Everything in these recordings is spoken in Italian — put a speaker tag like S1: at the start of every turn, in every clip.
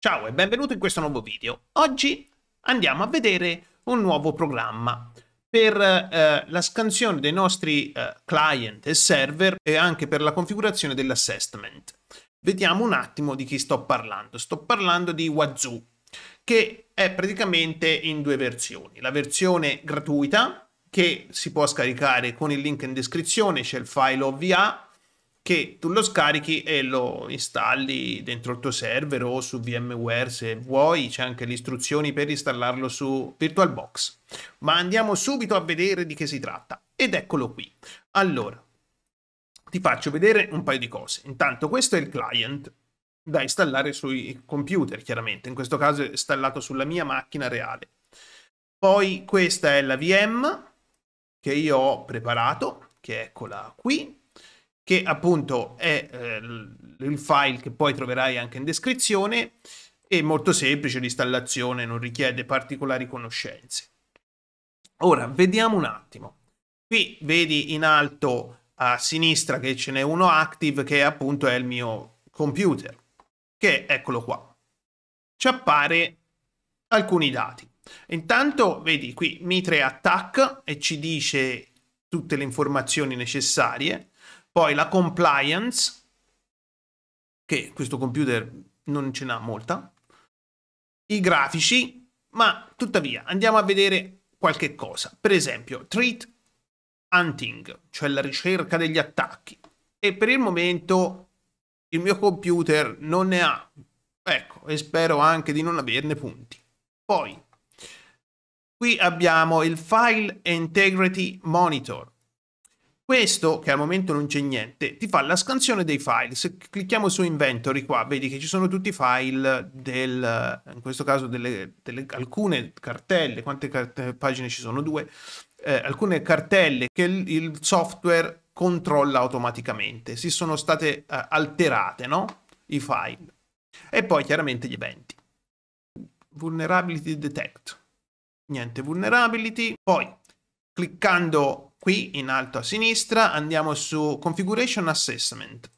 S1: Ciao e benvenuto in questo nuovo video. Oggi andiamo a vedere un nuovo programma per eh, la scansione dei nostri eh, client e server e anche per la configurazione dell'assessment. Vediamo un attimo di chi sto parlando. Sto parlando di Wazoo, che è praticamente in due versioni. La versione gratuita, che si può scaricare con il link in descrizione, c'è il file OVA, che tu lo scarichi e lo installi dentro il tuo server o su VMware se vuoi, c'è anche le istruzioni per installarlo su VirtualBox. Ma andiamo subito a vedere di che si tratta. Ed eccolo qui. Allora, ti faccio vedere un paio di cose. Intanto questo è il client da installare sui computer, chiaramente, in questo caso è installato sulla mia macchina reale. Poi questa è la VM che io ho preparato, che eccola qui che appunto è eh, il file che poi troverai anche in descrizione, è molto semplice l'installazione, non richiede particolari conoscenze. Ora, vediamo un attimo. Qui vedi in alto a sinistra che ce n'è uno active che appunto è il mio computer, che eccolo qua. Ci appare alcuni dati. Intanto, vedi qui, mitre attack e ci dice tutte le informazioni necessarie. Poi la compliance, che questo computer non ce n'ha molta. I grafici, ma tuttavia andiamo a vedere qualche cosa. Per esempio, treat hunting, cioè la ricerca degli attacchi. E per il momento il mio computer non ne ha. Ecco, e spero anche di non averne punti. Poi, qui abbiamo il File Integrity Monitor, questo, che al momento non c'è niente, ti fa la scansione dei file. Se clicchiamo su Inventory qua, vedi che ci sono tutti i file del, in questo caso delle, delle alcune cartelle, quante carte, pagine ci sono? Due. Eh, alcune cartelle che il, il, software controlla automaticamente. Si sono state eh, alterate, no? I file. E poi chiaramente gli eventi. Vulnerability Detect. Niente vulnerability. Poi, cliccando qui in alto a sinistra andiamo su Configuration Assessment.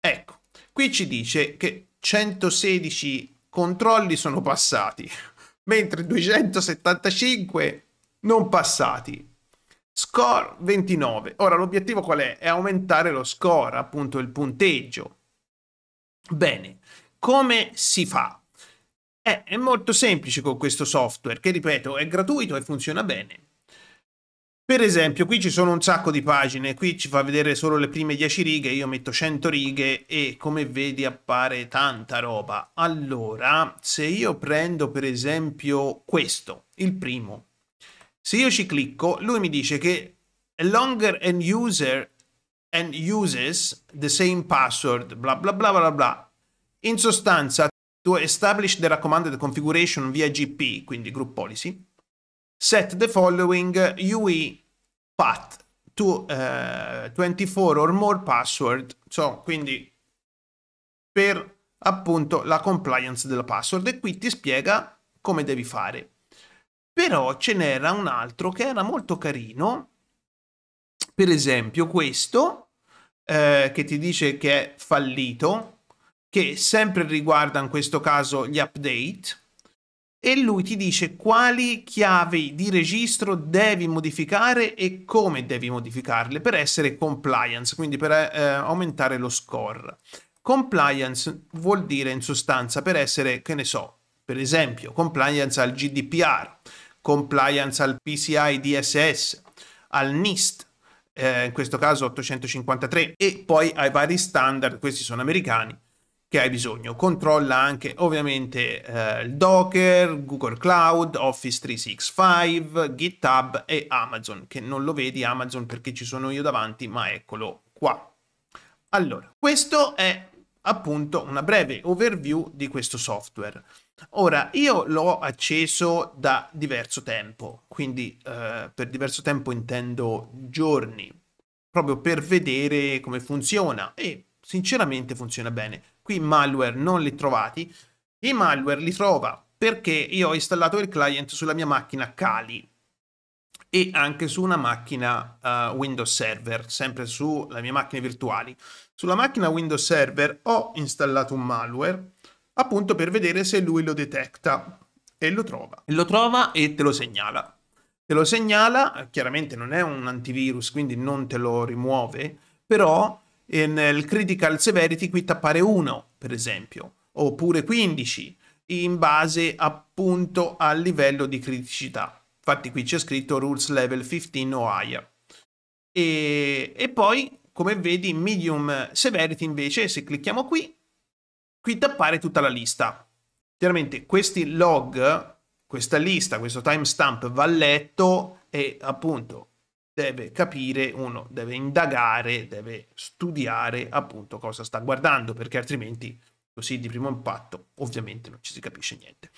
S1: Ecco, qui ci dice che 116 controlli sono passati, mentre 275 non passati. Score 29. Ora l'obiettivo qual è? È aumentare lo score, appunto il punteggio. Bene, come si fa? Eh, è molto semplice con questo software che, ripeto, è gratuito e funziona bene. Per esempio, qui ci sono un sacco di pagine, qui ci fa vedere solo le prime 10 righe, io metto 100 righe e come vedi appare tanta roba. Allora, se io prendo per esempio questo, il primo, se io ci clicco, lui mi dice che longer and user and uses the same password, bla bla bla bla bla. In sostanza, to establish the recommended configuration via GP, quindi group policy, set the following UE path to uh, eh, 24 or more password, so quindi per appunto la compliance della password e qui ti spiega come devi fare. Però ce n'era un altro che era molto carino, per esempio questo eh, che ti dice che è fallito, che sempre riguarda in questo caso gli update e lui ti dice quali chiavi di registro devi modificare e come devi modificarle per essere compliance, quindi per eh, aumentare lo score. Compliance vuol dire in sostanza per essere, che ne so, per esempio, compliance al GDPR, compliance al PCI DSS, al NIST, eh, in questo caso 853, e poi ai vari standard, questi sono americani, che hai bisogno. Controlla anche ovviamente eh, il Docker, Google Cloud, Office 365, GitHub e Amazon, che non lo vedi Amazon perché ci sono io davanti, ma eccolo qua. Allora, questo è appunto una breve overview di questo software. Ora, io l'ho acceso da diverso tempo, quindi eh, per diverso tempo intendo giorni, proprio per vedere come funziona e sinceramente funziona bene. Qui malware non li trovati, i malware li trova perché io ho installato il client sulla mia macchina Kali e anche su una macchina uh, Windows Server, sempre sulla mia macchina virtuali. Sulla macchina Windows Server ho installato un malware appunto per vedere se lui lo detecta e lo trova. E Lo trova e te lo segnala. Te lo segnala, chiaramente non è un antivirus, quindi non te lo rimuove, però nel eh, critical severity qui tappare 1, per esempio, oppure 15, in base appunto al livello di criticità. Infatti qui c'è scritto rules level 15 o higher. E, e poi, come vedi, medium severity invece, se clicchiamo qui, qui tappare tutta la lista. Chiaramente questi log, questa lista, questo timestamp va letto e appunto deve capire, uno deve indagare, deve studiare appunto cosa sta guardando, perché altrimenti così di primo impatto ovviamente non ci si capisce niente.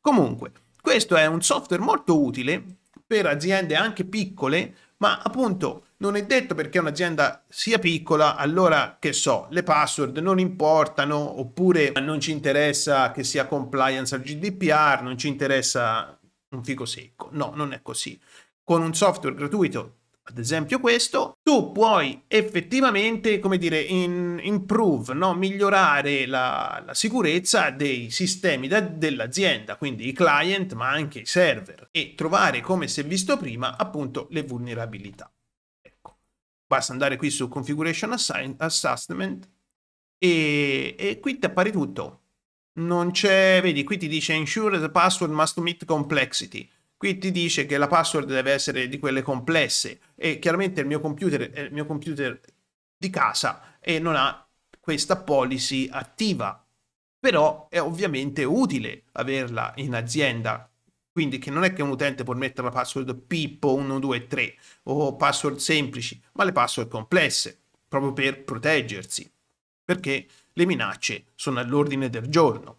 S1: Comunque, questo è un software molto utile per aziende anche piccole, ma appunto non è detto perché un'azienda sia piccola, allora che so, le password non importano oppure non ci interessa che sia compliance al GDPR, non ci interessa un fico secco. No, non è così. Con un software gratuito ad esempio questo, tu puoi effettivamente, come dire, in, improve, no? migliorare la, la, sicurezza dei sistemi dell'azienda, quindi i client ma anche i server e trovare, come si è visto prima, appunto le vulnerabilità. Ecco. Basta andare qui su Configuration Assign Assessment e, e qui ti appare tutto. Non c'è, vedi, qui ti dice Ensure the password must meet complexity Qui ti dice che la password deve essere di quelle complesse e chiaramente il mio computer è eh, il mio computer di casa e eh, non ha questa policy attiva. Però è ovviamente utile averla in azienda, quindi che non è che un utente può mettere la password Pippo 123 o password semplici, ma le password complesse, proprio per proteggersi, perché le minacce sono all'ordine del giorno.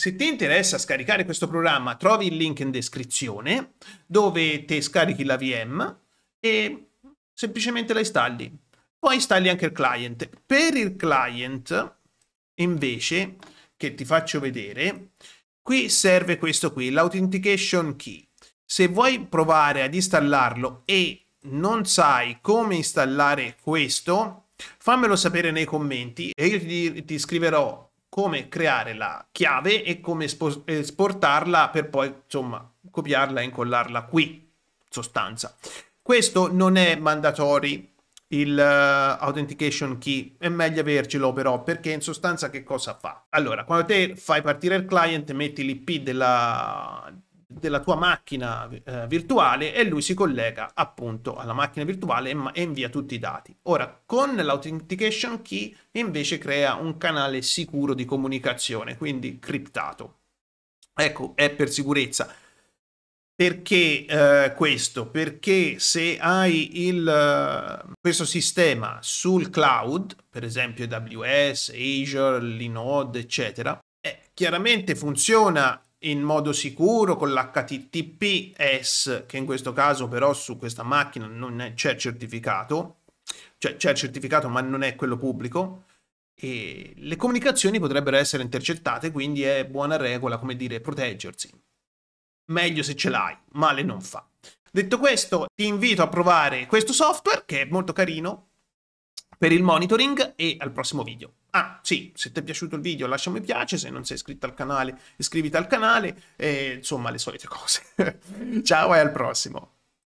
S1: Se ti interessa scaricare questo programma, trovi il link in descrizione dove te scarichi la VM e semplicemente la installi. Poi installi anche il client. Per il client, invece, che ti faccio vedere, qui serve questo qui, l'authentication key. Se vuoi provare ad installarlo e non sai come installare questo, fammelo sapere nei commenti e io ti, ti scriverò come creare la chiave e come esportarla per poi, insomma, copiarla e incollarla qui, in sostanza. Questo non è mandatorio il uh, authentication key, è meglio avercelo però perché in sostanza che cosa fa? Allora, quando te fai partire il client metti l'IP della della tua macchina eh, virtuale e lui si collega appunto alla macchina virtuale e, e invia tutti i dati. Ora, con l'authentication key invece crea un canale sicuro di comunicazione, quindi criptato. Ecco, è per sicurezza. Perché eh, questo? Perché se hai il, eh, questo sistema sul cloud, per esempio AWS, Azure, Linode, eccetera, eh, chiaramente funziona in modo sicuro con l'HTTPS, che in questo caso però su questa macchina non c'è certificato, cioè c'è certificato ma non è quello pubblico, e le comunicazioni potrebbero essere intercettate, quindi è buona regola, come dire, proteggersi. Meglio se ce l'hai, male non fa. Detto questo, ti invito a provare questo software che è molto carino, per il monitoring e al prossimo video. Ah, sì, se ti è piaciuto il video lascia un mi piace, se non sei iscritto al canale iscriviti al canale e insomma le solite cose. Ciao e al prossimo.